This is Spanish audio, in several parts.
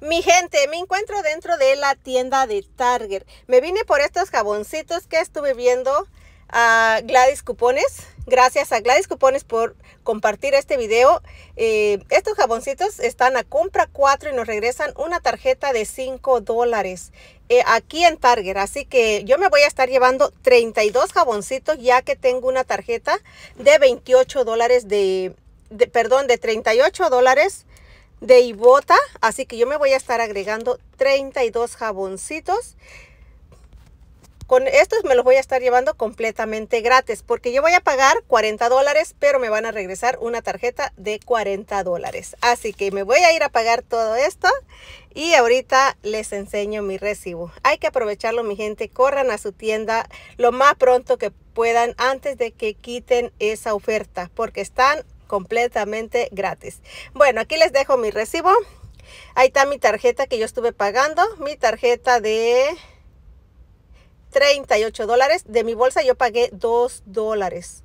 Mi gente, me encuentro dentro de la tienda de Target. Me vine por estos jaboncitos que estuve viendo a Gladys Cupones. Gracias a Gladys Cupones por compartir este video. Eh, estos jaboncitos están a compra 4 y nos regresan una tarjeta de 5 dólares eh, aquí en Target. Así que yo me voy a estar llevando 32 jaboncitos ya que tengo una tarjeta de 28 dólares de, de, perdón, de 38 dólares de Ibota. Así que yo me voy a estar agregando 32 jaboncitos. Con estos me los voy a estar llevando completamente gratis porque yo voy a pagar 40 dólares, pero me van a regresar una tarjeta de 40 dólares. Así que me voy a ir a pagar todo esto y ahorita les enseño mi recibo. Hay que aprovecharlo, mi gente. Corran a su tienda lo más pronto que puedan antes de que quiten esa oferta porque están completamente gratis. Bueno, aquí les dejo mi recibo. Ahí está mi tarjeta que yo estuve pagando, mi tarjeta de 38 dólares. De mi bolsa yo pagué 2 dólares.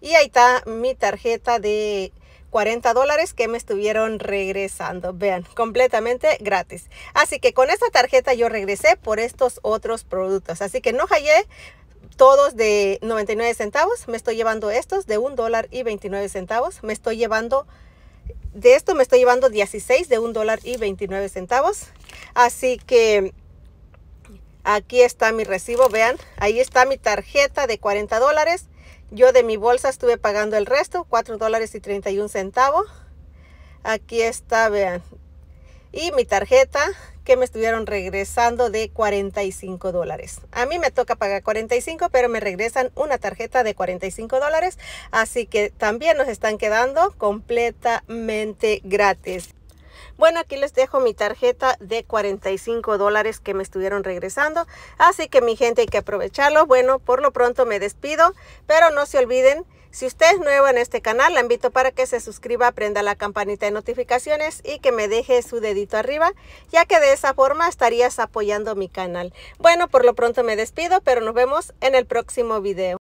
Y ahí está mi tarjeta de 40 dólares que me estuvieron regresando. Vean, completamente gratis. Así que con esta tarjeta yo regresé por estos otros productos. Así que no hallé todos de 99 centavos, me estoy llevando estos de 1 dólar y 29 centavos, me estoy llevando de esto me estoy llevando 16 de 1 dólar y 29 centavos. Así que aquí está mi recibo, vean, ahí está mi tarjeta de 40 dólares. Yo de mi bolsa estuve pagando el resto, 4 dólares y 31 centavos. Aquí está, vean, y mi tarjeta que me estuvieron regresando de 45 dólares. A mí me toca pagar 45, pero me regresan una tarjeta de 45 dólares. Así que también nos están quedando completamente gratis. Bueno, aquí les dejo mi tarjeta de 45 dólares que me estuvieron regresando. Así que mi gente hay que aprovecharlo. Bueno, por lo pronto me despido, pero no se olviden si usted es nuevo en este canal, la invito para que se suscriba, prenda la campanita de notificaciones y que me deje su dedito arriba, ya que de esa forma estarías apoyando mi canal. Bueno, por lo pronto me despido, pero nos vemos en el próximo video.